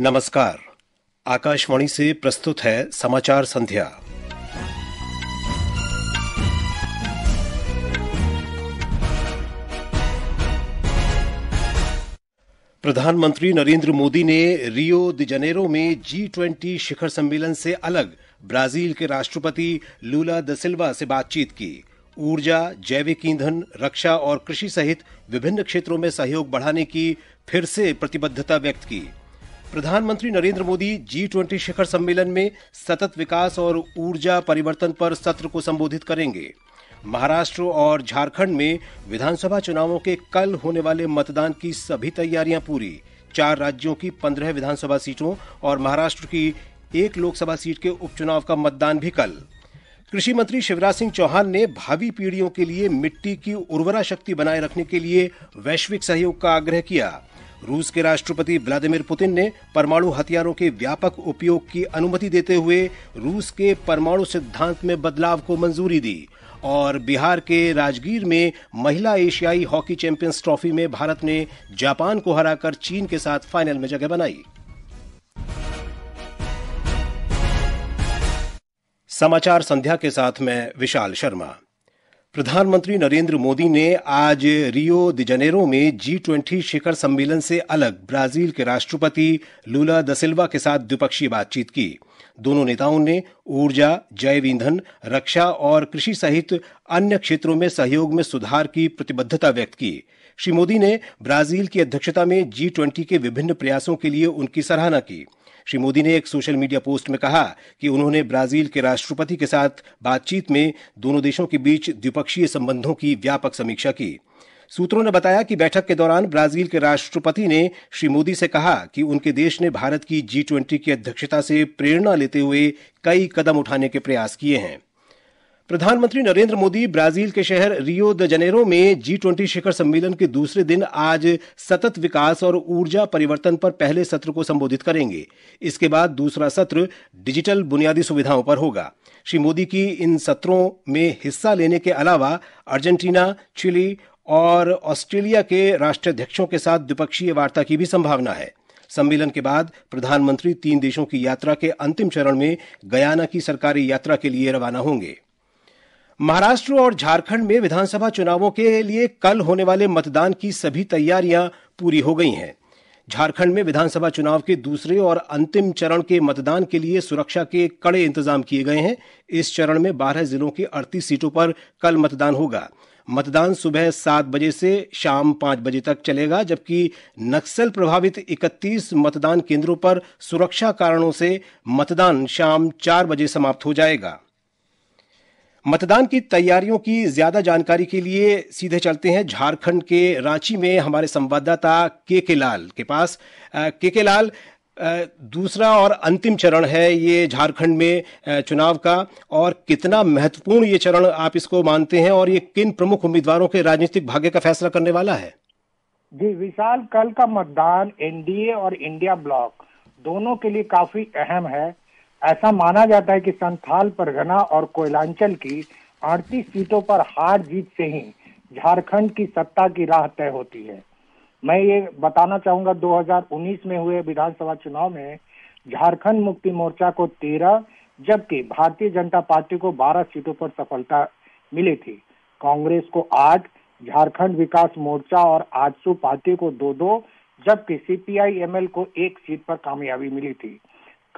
नमस्कार आकाशवाणी से प्रस्तुत है समाचार संध्या प्रधानमंत्री नरेंद्र मोदी ने रियो दि जनेरो में जी ट्वेंटी शिखर सम्मेलन से अलग ब्राजील के राष्ट्रपति लूला द सिल्वा से बातचीत की ऊर्जा जैविक ईंधन रक्षा और कृषि सहित विभिन्न क्षेत्रों में सहयोग बढ़ाने की फिर से प्रतिबद्धता व्यक्त की प्रधानमंत्री नरेंद्र मोदी जी ट्वेंटी शिखर सम्मेलन में सतत विकास और ऊर्जा परिवर्तन पर सत्र को संबोधित करेंगे महाराष्ट्र और झारखंड में विधानसभा चुनावों के कल होने वाले मतदान की सभी तैयारियां पूरी चार राज्यों की पंद्रह विधानसभा सीटों और महाराष्ट्र की एक लोकसभा सीट के उपचुनाव का मतदान भी कल कृषि मंत्री शिवराज सिंह चौहान ने भावी पीढ़ियों के लिए मिट्टी की उर्वरा शक्ति बनाए रखने के लिए वैश्विक सहयोग का आग्रह किया रूस के राष्ट्रपति व्लादिमीर पुतिन ने परमाणु हथियारों के व्यापक उपयोग की अनुमति देते हुए रूस के परमाणु सिद्धांत में बदलाव को मंजूरी दी और बिहार के राजगीर में महिला एशियाई हॉकी चैंपियंस ट्रॉफी में भारत ने जापान को हराकर चीन के साथ फाइनल में जगह बनाई समाचार संध्या के साथ मैं विशाल शर्मा प्रधानमंत्री नरेंद्र मोदी ने आज रियो दिजनेरो में जी ट्वेंटी शिखर सम्मेलन से अलग ब्राजील के राष्ट्रपति लूला दसिल्वा के साथ द्विपक्षीय बातचीत की दोनों नेताओं ने ऊर्जा जैव ईंधन रक्षा और कृषि सहित अन्य क्षेत्रों में सहयोग में सुधार की प्रतिबद्धता व्यक्त की श्री मोदी ने ब्राजील की अध्यक्षता में जी ट्वेंटी के विभिन्न प्रयासों के लिए उनकी सराहना की श्री मोदी ने एक सोशल मीडिया पोस्ट में कहा कि उन्होंने ब्राजील के राष्ट्रपति के साथ बातचीत में दोनों देशों के बीच द्विपक्षीय संबंधों की व्यापक समीक्षा की सूत्रों ने बताया कि बैठक के दौरान ब्राजील के राष्ट्रपति ने श्री मोदी से कहा कि उनके देश ने भारत की जी ट्वेंटी की अध्यक्षता से प्रेरणा लेते हुए कई कदम उठाने के प्रयास किए हैं प्रधानमंत्री नरेंद्र मोदी ब्राजील के शहर रियो द जनेरो में जी ट्वेंटी शिखर सम्मेलन के दूसरे दिन आज सतत विकास और ऊर्जा परिवर्तन पर पहले सत्र को संबोधित करेंगे इसके बाद दूसरा सत्र डिजिटल बुनियादी सुविधाओं पर होगा श्री मोदी की इन सत्रों में हिस्सा लेने के अलावा अर्जेंटीना चिली और ऑस्ट्रेलिया के राष्ट्राध्यक्षों के साथ द्विपक्षीय वार्ता की भी संभावना है सम्मेलन के बाद प्रधानमंत्री तीन देशों की यात्रा के अंतिम चरण में गयाना की सरकारी यात्रा के लिए रवाना होंगे महाराष्ट्र और झारखंड में विधानसभा चुनावों के लिए कल होने वाले मतदान की सभी तैयारियां पूरी हो गई हैं झारखंड में विधानसभा चुनाव के दूसरे और अंतिम चरण के मतदान के लिए सुरक्षा के कड़े इंतजाम किए गए हैं इस चरण में बारह जिलों की अड़तीस सीटों पर कल मतदान होगा मतदान सुबह सात बजे से शाम पांच बजे तक चलेगा जबकि नक्सल प्रभावित 31 मतदान केंद्रों पर सुरक्षा कारणों से मतदान शाम चार बजे समाप्त हो जाएगा मतदान की तैयारियों की ज्यादा जानकारी के लिए सीधे चलते हैं झारखंड के रांची में हमारे संवाददाता के के लाल के पास के के लाल दूसरा और अंतिम चरण है ये झारखंड में चुनाव का और कितना महत्वपूर्ण ये चरण आप इसको मानते हैं और ये किन प्रमुख उम्मीदवारों के राजनीतिक भाग्य का फैसला करने वाला है जी विशाल कल का मतदान एनडीए और इंडिया ब्लॉक दोनों के लिए काफी अहम है ऐसा माना जाता है कि संथाल परगना और कोयलांचल की अड़तीस सीटों पर हार जीत से ही झारखंड की सत्ता की राह तय होती है मैं ये बताना चाहूंगा 2019 में हुए विधानसभा चुनाव में झारखंड मुक्ति मोर्चा को 13 जबकि भारतीय जनता पार्टी को 12 सीटों पर सफलता मिली थी कांग्रेस को 8 झारखंड विकास मोर्चा और आजसू पार्टी को दो दो जबकि सीपीआई एमएल को एक सीट पर कामयाबी मिली थी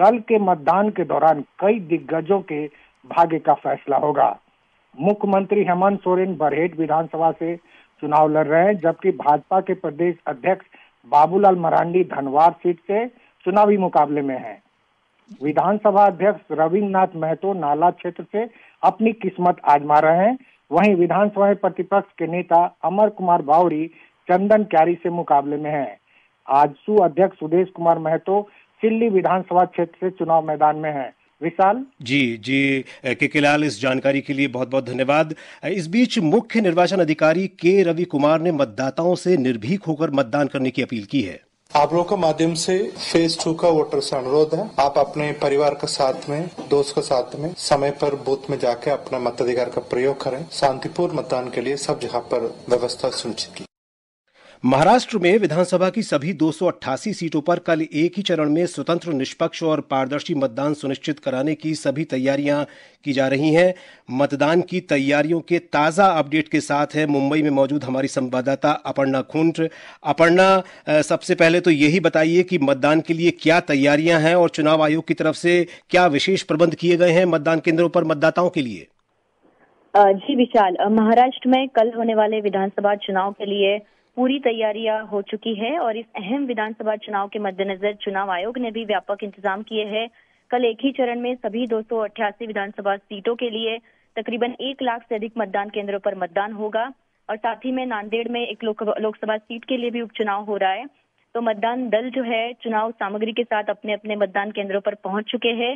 कल के मतदान के दौरान कई दिग्गजों के भाग्य का फैसला होगा मुख्यमंत्री हेमंत सोरेन बरहेट विधानसभा से चुनाव लड़ रहे हैं जबकि भाजपा के प्रदेश अध्यक्ष बाबूलाल मरांडी धनवार सीट से चुनावी मुकाबले में हैं। विधानसभा अध्यक्ष रविन्द्रनाथ महतो नाला क्षेत्र से अपनी किस्मत आजमा रहे हैं वहीं विधानसभा में प्रतिपक्ष के नेता अमर कुमार बावरी चंदन क्यारी से मुकाबले में हैं आजसू अध्यक्ष सुदेश कुमार महतो चिल्ली विधानसभा क्षेत्र से चुनाव मैदान में है विशाल जी जी के के लाल इस जानकारी के लिए बहुत बहुत धन्यवाद इस बीच मुख्य निर्वाचन अधिकारी के रवि कुमार ने मतदाताओं से निर्भीक होकर मतदान करने की अपील की है आप लोगों के माध्यम से फेज टू का वोटर से अनुरोध है आप अपने परिवार के साथ में दोस्त के साथ में समय पर बूथ में जाकर अपना मताधिकार का प्रयोग करें शांतिपूर्ण मतदान के लिए सब जगह पर व्यवस्था सुनिश्चित की महाराष्ट्र में विधानसभा की सभी दो सीटों पर कल एक ही चरण में स्वतंत्र निष्पक्ष और पारदर्शी मतदान सुनिश्चित कराने की सभी तैयारियां की जा रही हैं मतदान की तैयारियों के ताज़ा अपडेट के साथ है मुंबई में मौजूद हमारी संवाददाता अपर्णा खुंट अपर्णा सबसे पहले तो यही बताइए कि मतदान के लिए क्या तैयारियां हैं और चुनाव आयोग की तरफ से क्या विशेष प्रबंध किए गए हैं मतदान केंद्रों पर मतदाताओं के लिए जी विशाल महाराष्ट्र में कल होने वाले विधानसभा चुनाव के लिए पूरी तैयारियां हो चुकी है और इस अहम विधानसभा चुनाव के मद्देनजर चुनाव आयोग ने भी व्यापक इंतजाम किए हैं कल एक ही चरण में सभी दो विधानसभा सीटों के लिए तकरीबन एक लाख से अधिक मतदान केंद्रों पर मतदान होगा और साथ ही में नांदेड़ में एक लोकसभा सीट के लिए भी उपचुनाव हो रहा है तो मतदान दल जो है चुनाव सामग्री के साथ अपने अपने मतदान केंद्रों पर पहुंच चुके हैं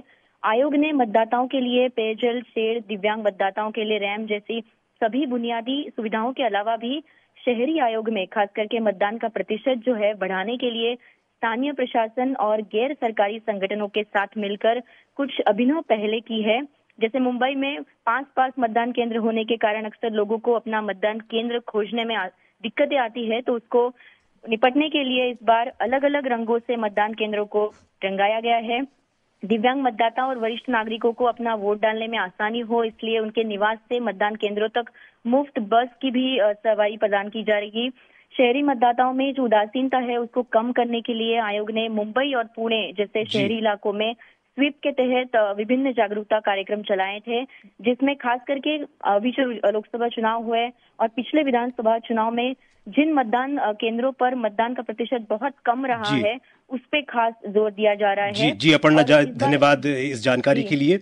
आयोग ने मतदाताओं के लिए पेयजल शेड दिव्यांग मतदाताओं के लिए रैम जैसी सभी बुनियादी सुविधाओं के अलावा भी शहरी आयोग में खास करके मतदान का प्रतिशत जो है बढ़ाने के लिए स्थानीय प्रशासन और गैर सरकारी संगठनों के साथ मिलकर कुछ अभिनव पहले की है जैसे मुंबई में पास पास मतदान केंद्र होने के कारण अक्सर लोगों को अपना मतदान केंद्र खोजने में दिक्कतें आती है तो उसको निपटने के लिए इस बार अलग अलग रंगों से मतदान केंद्रों को रंगाया गया है दिव्यांग मतदाताओं और वरिष्ठ नागरिकों को अपना वोट डालने में आसानी हो इसलिए उनके निवास से मतदान केंद्रों तक मुफ्त बस की भी सवारी प्रदान की जाएगी शहरी मतदाताओं में जो उदासीनता है उसको कम करने के लिए आयोग ने मुंबई और पुणे जैसे शहरी इलाकों में स्वीप के तहत विभिन्न जागरूकता कार्यक्रम चलाए थे जिसमें खास करके अभी लोकसभा चुनाव हुए और पिछले विधानसभा चुनाव में जिन मतदान केंद्रों पर मतदान का प्रतिशत बहुत कम रहा है उस पर खास जोर दिया जा रहा है जी जी अपर्णा धन्यवाद इस जानकारी के लिए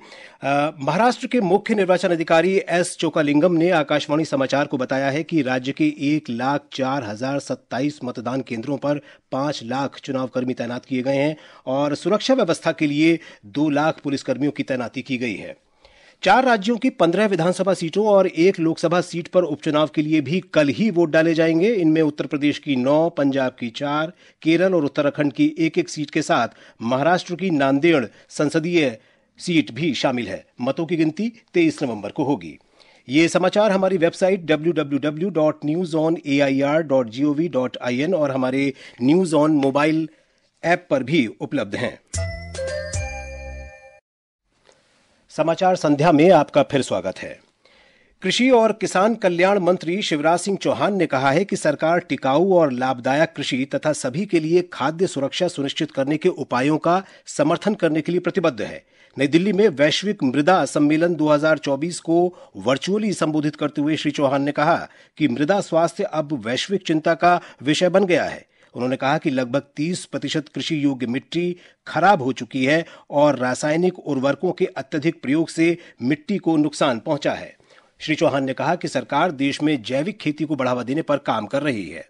महाराष्ट्र के मुख्य निर्वाचन अधिकारी एस चोकालिंगम ने आकाशवाणी समाचार को बताया है कि राज्य के एक लाख चार हजार सत्ताईस मतदान केंद्रों पर पांच लाख चुनावकर्मी तैनात किए गए हैं और सुरक्षा व्यवस्था के लिए दो लाख पुलिसकर्मियों की तैनाती की गई है चार राज्यों की पंद्रह विधानसभा सीटों और एक लोकसभा सीट पर उपचुनाव के लिए भी कल ही वोट डाले जाएंगे इनमें उत्तर प्रदेश की नौ पंजाब की चार केरल और उत्तराखंड की एक एक सीट के साथ महाराष्ट्र की नांदेड़ संसदीय सीट भी शामिल है मतों की गिनती तेईस नवम्बर को होगी ये समाचार हमारी वेबसाइट www.newsonair.gov.in और हमारे न्यूज ऑन मोबाइल ऐप पर भी उपलब्ध हैं समाचार संध्या में आपका फिर स्वागत है कृषि और किसान कल्याण मंत्री शिवराज सिंह चौहान ने कहा है कि सरकार टिकाऊ और लाभदायक कृषि तथा सभी के लिए खाद्य सुरक्षा सुनिश्चित करने के उपायों का समर्थन करने के लिए प्रतिबद्ध है नई दिल्ली में वैश्विक मृदा सम्मेलन 2024 को वर्चुअली संबोधित करते हुए श्री चौहान ने कहा कि मृदा स्वास्थ्य अब वैश्विक चिंता का विषय बन गया है उन्होंने कहा कि लगभग 30 प्रतिशत कृषि योग्य मिट्टी खराब हो चुकी है और रासायनिक उर्वरकों के अत्यधिक प्रयोग से मिट्टी को नुकसान पहुंचा है श्री चौहान ने कहा कि सरकार देश में जैविक खेती को बढ़ावा देने पर काम कर रही है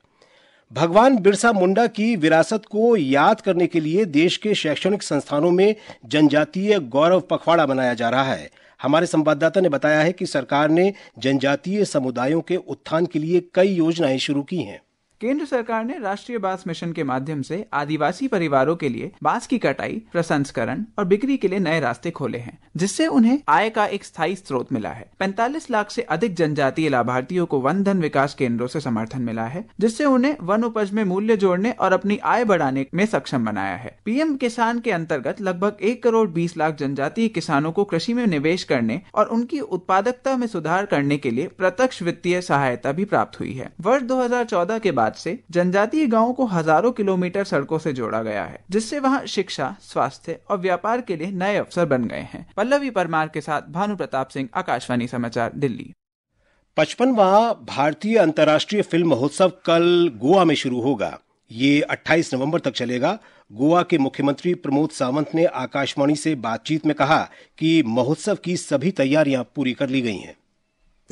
भगवान बिरसा मुंडा की विरासत को याद करने के लिए देश के शैक्षणिक संस्थानों में जनजातीय गौरव पखवाड़ा मनाया जा रहा है हमारे संवाददाता ने बताया है कि सरकार ने जनजातीय समुदायों के उत्थान के लिए कई योजनाएं शुरू की हैं केंद्र सरकार ने राष्ट्रीय बांस मिशन के माध्यम से आदिवासी परिवारों के लिए बांस की कटाई प्रसंस्करण और बिक्री के लिए नए रास्ते खोले हैं जिससे उन्हें आय का एक स्थायी स्रोत मिला है पैंतालीस लाख से अधिक जनजातीय लाभार्थियों को वन धन विकास केंद्रों से समर्थन मिला है जिससे उन्हें वन उपज में मूल्य जोड़ने और अपनी आय बढ़ाने में सक्षम बनाया है पीएम किसान के अंतर्गत लगभग एक करोड़ बीस लाख जनजातीय किसानों को कृषि में निवेश करने और उनकी उत्पादकता में सुधार करने के लिए प्रत्यक्ष वित्तीय सहायता भी प्राप्त हुई है वर्ष दो के बाद बाद से जनजातीय गांवों को हजारों किलोमीटर सड़कों से जोड़ा गया है जिससे वहाँ शिक्षा स्वास्थ्य और व्यापार के लिए नए अवसर बन गए हैं पल्लवी परमार के साथ भानु प्रताप सिंह आकाशवाणी समाचार दिल्ली पचपनवा भारतीय अंतर्राष्ट्रीय फिल्म महोत्सव कल गोवा में शुरू होगा ये 28 नवंबर तक चलेगा गोवा के मुख्यमंत्री प्रमोद सावंत ने आकाशवाणी से बातचीत में कहा कि महोत्सव की सभी तैयारियां पूरी कर ली गई हैं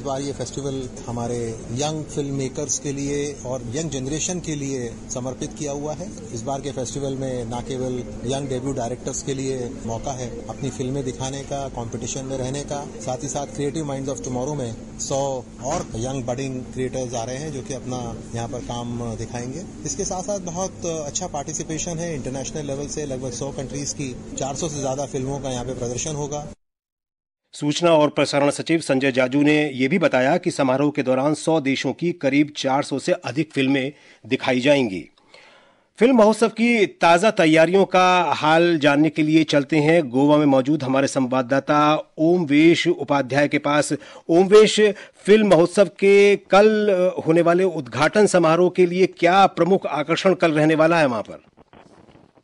इस बार ये फेस्टिवल हमारे यंग फिल्म मेकर्स के लिए और यंग जनरेशन के लिए समर्पित किया हुआ है इस बार के फेस्टिवल में न केवल यंग डेब्यू डायरेक्टर्स के लिए मौका है अपनी फिल्में दिखाने का कंपटीशन में रहने का साथ ही साथ क्रिएटिव माइंड्स ऑफ टुमारो में सौ और यंग बडिंग क्रिएटर्स आ रहे हैं जो कि अपना यहाँ पर काम दिखाएंगे इसके साथ साथ बहुत अच्छा पार्टिसिपेशन है इंटरनेशनल लेवल से लगभग सौ कंट्रीज की चार से ज्यादा फिल्मों का यहाँ पे प्रदर्शन होगा सूचना और प्रसारण सचिव संजय जाजू ने यह भी बताया कि समारोह के दौरान 100 देशों की करीब 400 से अधिक फिल्में दिखाई जाएंगी फिल्म महोत्सव की ताज़ा तैयारियों का हाल जानने के लिए चलते हैं गोवा में मौजूद हमारे संवाददाता ओमवेश उपाध्याय के पास ओमवेश फिल्म महोत्सव के कल होने वाले उद्घाटन समारोह के लिए क्या प्रमुख आकर्षण कल रहने वाला है वहां पर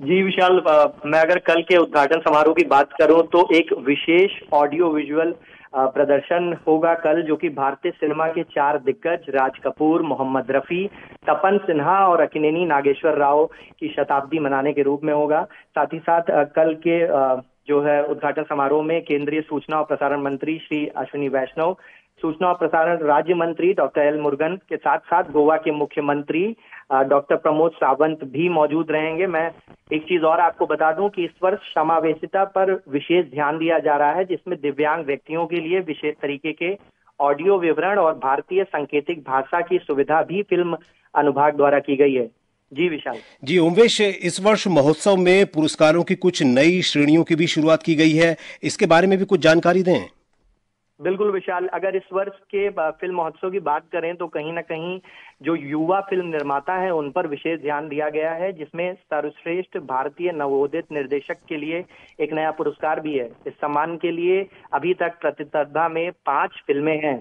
जी विशाल मैं अगर कल के उद्घाटन समारोह की बात करूं तो एक विशेष ऑडियो विजुअल प्रदर्शन होगा कल जो कि भारतीय सिनेमा के चार दिग्गज राज कपूर मोहम्मद रफी तपन सिन्हा और अकिनेनी नागेश्वर राव की शताब्दी मनाने के रूप में होगा साथ ही साथ कल के जो है उद्घाटन समारोह में केंद्रीय सूचना और प्रसारण मंत्री श्री अश्विनी वैष्णव सूचना और प्रसारण राज्य मंत्री डॉक्टर एल मुर्गन के साथ साथ गोवा के मुख्यमंत्री डॉक्टर प्रमोद सावंत भी मौजूद रहेंगे मैं एक चीज और आपको बता दूं कि इस वर्ष समावेशिता पर विशेष ध्यान दिया जा रहा है जिसमें दिव्यांग व्यक्तियों के लिए विशेष तरीके के ऑडियो विवरण और भारतीय सांकेतिक भाषा की सुविधा भी फिल्म अनुभाग द्वारा की गई है जी विशाल जी उमेश इस वर्ष महोत्सव में पुरस्कारों की कुछ नई श्रेणियों की भी शुरुआत की गई है इसके बारे में भी कुछ जानकारी दें बिल्कुल विशाल अगर इस वर्ष के फिल्म महोत्सव की बात करें तो कहीं ना कहीं जो युवा फिल्म निर्माता है उन पर विशेष ध्यान दिया गया है जिसमें सर्वश्रेष्ठ भारतीय नवोदित निर्देशक के लिए एक नया पुरस्कार भी है इस सम्मान के लिए अभी तक प्रतिस्पर्धा में पांच फिल्में हैं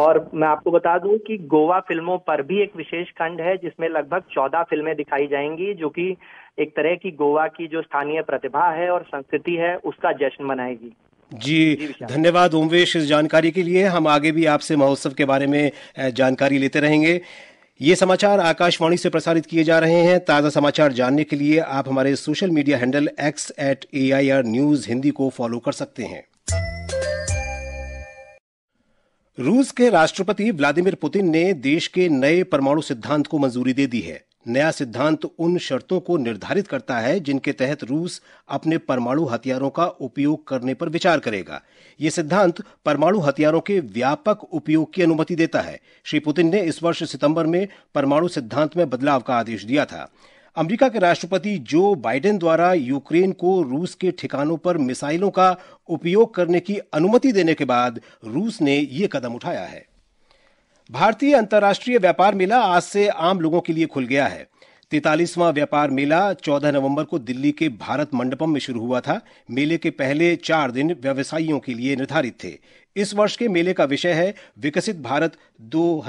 और मैं आपको बता दूं कि गोवा फिल्मों पर भी एक विशेष खंड है जिसमें लगभग चौदह फिल्में दिखाई जाएंगी जो कि एक तरह की गोवा की जो स्थानीय प्रतिभा है और संस्कृति है उसका जश्न मनाएगी जी धन्यवाद ओमवेश इस जानकारी के लिए हम आगे भी आपसे महोत्सव के बारे में जानकारी लेते रहेंगे ये समाचार आकाशवाणी से प्रसारित किए जा रहे हैं ताज़ा समाचार जानने के लिए आप हमारे social media handle X at A I R news Hindi को फॉलो कर सकते हैं रूस के राष्ट्रपति व्लादिमीर पुतिन ने देश के नए परमाणु सिद्धांत को मंजूरी दे दी है नया सिद्धांत उन शर्तों को निर्धारित करता है जिनके तहत रूस अपने परमाणु हथियारों का उपयोग करने पर विचार करेगा ये सिद्धांत परमाणु हथियारों के व्यापक उपयोग की अनुमति देता है श्री पुतिन ने इस वर्ष सितंबर में परमाणु सिद्धांत में बदलाव का आदेश दिया था अमेरिका के राष्ट्रपति जो बाइडेन द्वारा यूक्रेन को रूस के ठिकानों पर मिसाइलों का उपयोग करने की अनुमति देने के बाद रूस ने ये कदम उठाया है भारतीय अंतर्राष्ट्रीय व्यापार मेला आज से आम लोगों के लिए खुल गया है तैतालीसवां व्यापार मेला 14 नवंबर को दिल्ली के भारत मंडपम में शुरू हुआ था मेले के पहले चार दिन व्यवसायियों के लिए निर्धारित थे इस वर्ष के मेले का विषय है विकसित भारत दो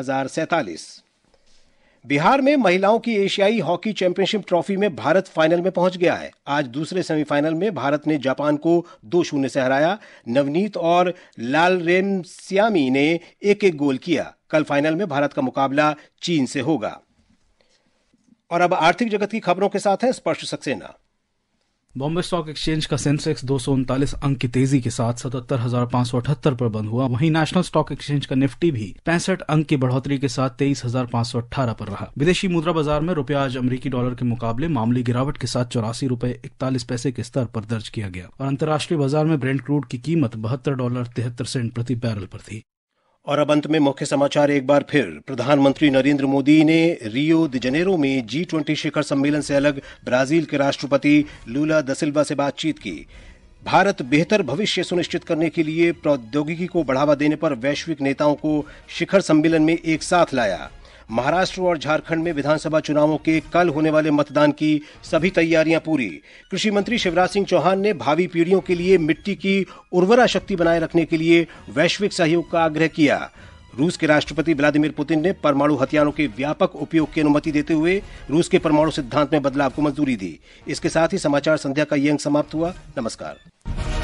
बिहार में महिलाओं की एशियाई हॉकी चैंपियनशिप ट्रॉफी में भारत फाइनल में पहुंच गया है आज दूसरे सेमीफाइनल में भारत ने जापान को दो शून्य से हराया नवनीत और लाल रेमस्यामी ने एक एक गोल किया कल फाइनल में भारत का मुकाबला चीन से होगा और अब आर्थिक जगत की खबरों के साथ है स्पर्श सक्सेना बॉम्बे स्टॉक एक्सचेंज का सेंसेक्स दो अंक की तेजी के साथ सतहत्तर हजार सौ अठहत्तर पर बंद हुआ वहीं नेशनल स्टॉक एक्सचेंज का निफ्टी भी पैंसठ अंक की बढ़ोतरी के साथ तेईस हजार सौ अठारह पर रहा विदेशी मुद्रा बाजार में रुपया आज अमरीकी डॉलर के मुकाबले मामूली गिरावट के साथ चौरासी रूपए इकतालीस पैसे के स्तर पर दर्ज किया गया और अंतर्राष्ट्रीय बाजार में ब्रेंड क्रूड की कीमत बहत्तर डॉलर तिहत्तर सेंट प्रति बैरल पर थी और अब अंत में मुख्य समाचार एक बार फिर प्रधानमंत्री नरेंद्र मोदी ने रियो दि जनेरो में जी ट्वेंटी शिखर सम्मेलन से अलग ब्राजील के राष्ट्रपति लूला दसिल्वा से बातचीत की भारत बेहतर भविष्य सुनिश्चित करने के लिए प्रौद्योगिकी को बढ़ावा देने पर वैश्विक नेताओं को शिखर सम्मेलन में एक साथ लाया महाराष्ट्र और झारखंड में विधानसभा चुनावों के कल होने वाले मतदान की सभी तैयारियां पूरी कृषि मंत्री शिवराज सिंह चौहान ने भावी पीढ़ियों के लिए मिट्टी की उर्वरा शक्ति बनाए रखने के लिए वैश्विक सहयोग का आग्रह किया रूस के राष्ट्रपति व्लादिमीर पुतिन ने परमाणु हथियारों के व्यापक उपयोग की अनुमति देते हुए रूस के परमाणु सिद्धांत में बदलाव को मंजूरी दी इसके साथ ही समाचार संध्या का ये अंक समाप्त हुआ नमस्कार